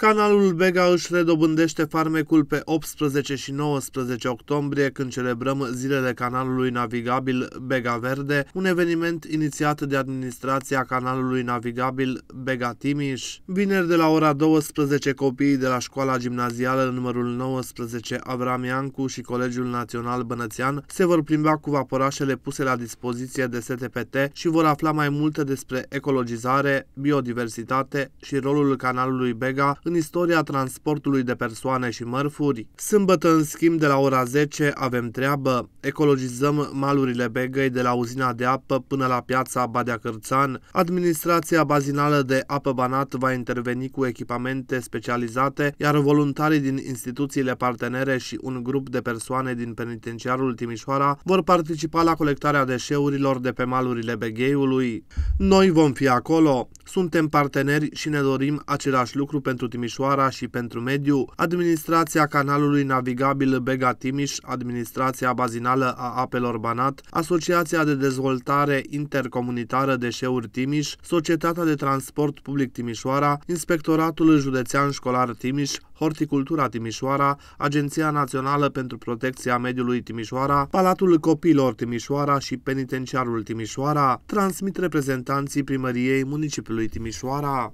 Canalul Bega își redobândește farmecul pe 18 și 19 octombrie, când celebrăm zilele canalului navigabil Bega Verde, un eveniment inițiat de administrația canalului navigabil Bega Timiș. Vineri de la ora 12, copiii de la școala gimnazială numărul 19 Avram Iancu și Colegiul Național Bănățean se vor plimba cu vaporașele puse la dispoziție de STPT și vor afla mai multe despre ecologizare, biodiversitate și rolul canalului Bega în istoria transportului de persoane și mărfuri. Sâmbătă, în schimb, de la ora 10 avem treabă. Ecologizăm malurile Begăi de la uzina de apă până la piața Badea Cârțan. Administrația bazinală de apă Banat va interveni cu echipamente specializate, iar voluntarii din instituțiile partenere și un grup de persoane din penitenciarul Timișoara vor participa la colectarea deșeurilor de pe malurile Begheiului. Noi vom fi acolo, suntem parteneri și ne dorim același lucru pentru Timișoara Timișoara și pentru mediu, administrația canalului navigabil Bega Timiș, administrația bazinală a apelor Banat, Asociația de Dezvoltare Intercomunitară Deșeuri Timiș, Societatea de Transport Public Timișoara, Inspectoratul Județean Școlar Timiș, Horticultura Timișoara, Agenția Națională pentru Protecția Mediului Timișoara, Palatul Copilor Timișoara și Penitenciarul Timișoara transmit reprezentanții primăriei municipiului Timișoara.